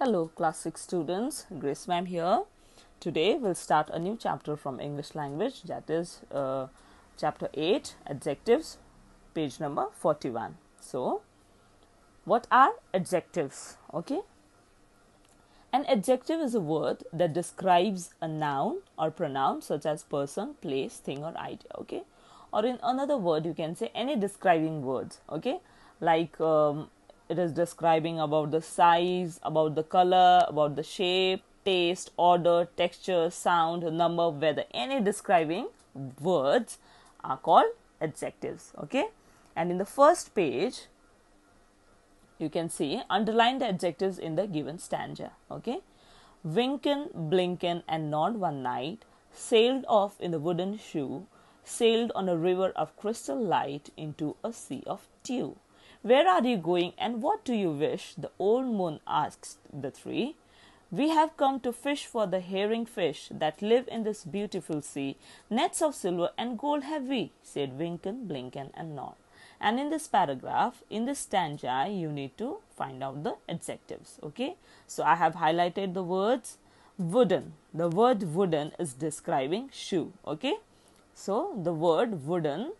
Hello, class 6 students. Grace ma'am here. Today we'll start a new chapter from English language that is uh, chapter 8 adjectives, page number 41. So, what are adjectives? Okay. An adjective is a word that describes a noun or pronoun such as person, place, thing, or idea. Okay. Or in another word, you can say any describing words. Okay. Like um, it is describing about the size, about the color, about the shape, taste, order, texture, sound, number, weather. Any describing words are called adjectives. Okay, and in the first page, you can see underline the adjectives in the given stanza. Okay, Winken, Blinken, and Nod one night sailed off in the wooden shoe, sailed on a river of crystal light into a sea of dew. Where are you going and what do you wish? The old moon asks the three. We have come to fish for the herring fish that live in this beautiful sea. Nets of silver and gold have we, said Winken, Blinken, and Nod. And in this paragraph, in this stanza, you need to find out the adjectives. Okay, so I have highlighted the words wooden. The word wooden is describing shoe. Okay, so the word wooden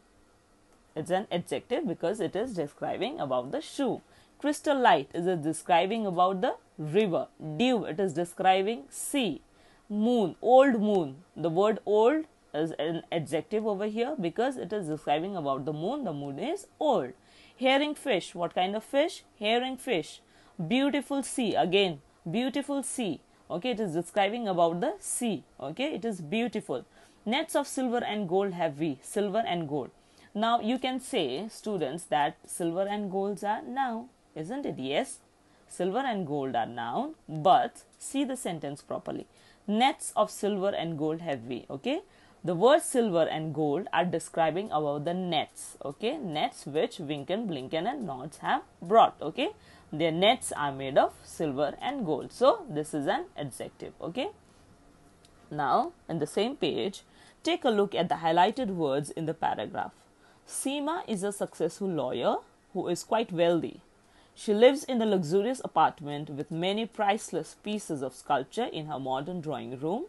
it's an adjective because it is describing about the shoe. Crystal light is describing about the river. Dew, it is describing sea. Moon, old moon. The word old is an adjective over here because it is describing about the moon. The moon is old. Herring fish, what kind of fish? Herring fish. Beautiful sea, again, beautiful sea. Okay, it is describing about the sea. Okay, it is beautiful. Nets of silver and gold have we, silver and gold. Now you can say, students, that silver and golds are noun, isn't it? Yes, silver and gold are noun, but see the sentence properly. Nets of silver and gold have we, okay? The words silver and gold are describing about the nets, okay? Nets which Winken, Blinken, and Nods have brought, okay? Their nets are made of silver and gold. So this is an adjective, okay? Now, in the same page, take a look at the highlighted words in the paragraph. Seema is a successful lawyer who is quite wealthy. She lives in the luxurious apartment with many priceless pieces of sculpture in her modern drawing room.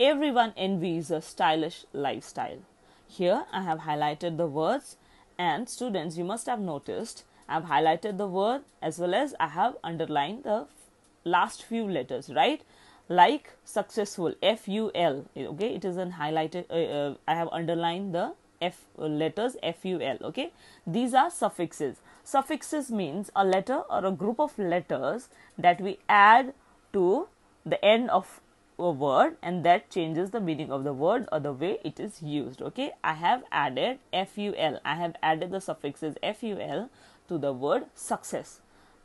Everyone envies her stylish lifestyle. Here I have highlighted the words, and students, you must have noticed I have highlighted the word as well as I have underlined the last few letters, right? Like successful, F U L. Okay, it is an highlighted. Uh, uh, I have underlined the f uh, letters ful okay these are suffixes suffixes means a letter or a group of letters that we add to the end of a word and that changes the meaning of the word or the way it is used okay i have added ful i have added the suffixes ful to the word success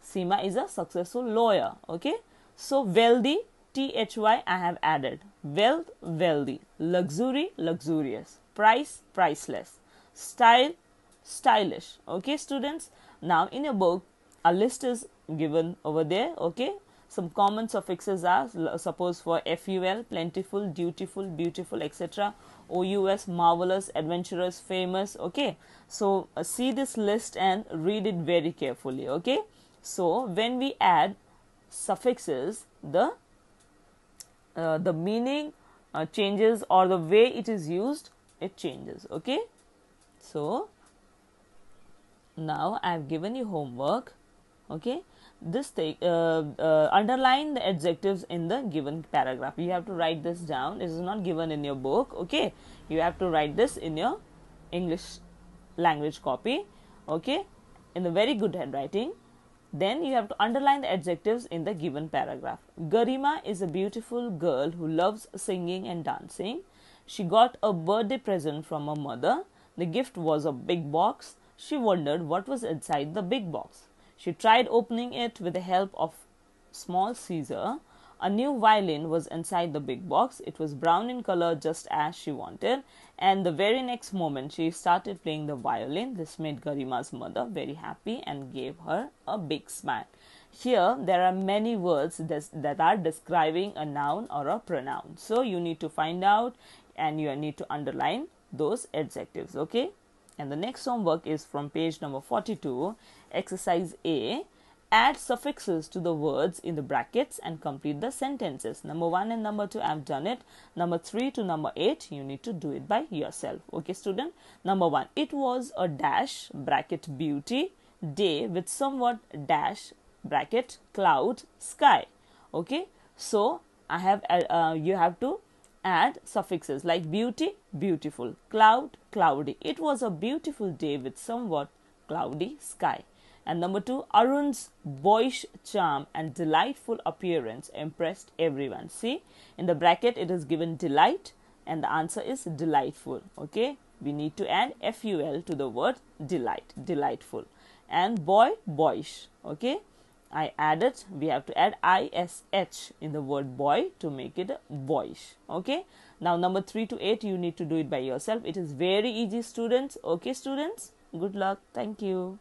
Sima is a successful lawyer. Okay. So wealthy, T H Y I have added. Wealth, wealthy. Luxury, luxurious price priceless style stylish okay students now in your book a list is given over there okay some common suffixes are suppose for ful plentiful dutiful beautiful etc ous marvelous adventurous famous okay so uh, see this list and read it very carefully okay so when we add suffixes the uh, the meaning uh, changes or the way it is used it changes okay so now i have given you homework okay this take uh, uh, underline the adjectives in the given paragraph you have to write this down it is not given in your book okay you have to write this in your english language copy okay in the very good handwriting then you have to underline the adjectives in the given paragraph garima is a beautiful girl who loves singing and dancing she got a birthday present from her mother. The gift was a big box. She wondered what was inside the big box. She tried opening it with the help of small scissors. A new violin was inside the big box. It was brown in color, just as she wanted. And the very next moment, she started playing the violin. This made Garima's mother very happy and gave her a big smile. Here, there are many words that are describing a noun or a pronoun. So, you need to find out and you need to underline those adjectives, okay? And the next homework is from page number 42, exercise A add suffixes to the words in the brackets and complete the sentences. Number 1 and number 2, I have done it. Number 3 to number 8, you need to do it by yourself. Okay, student? Number 1, it was a dash bracket beauty day with somewhat dash bracket cloud sky. Okay, so I have, uh, uh you have to add suffixes like beauty, beautiful, cloud, cloudy. It was a beautiful day with somewhat cloudy sky. And number two, Arun's boyish charm and delightful appearance impressed everyone. See, in the bracket it is given delight, and the answer is delightful. Okay, we need to add FUL to the word delight, delightful. And boy, boyish. Okay, I added, we have to add ISH in the word boy to make it boyish. Okay, now number 3 to 8, you need to do it by yourself. It is very easy, students. Okay, students, good luck. Thank you.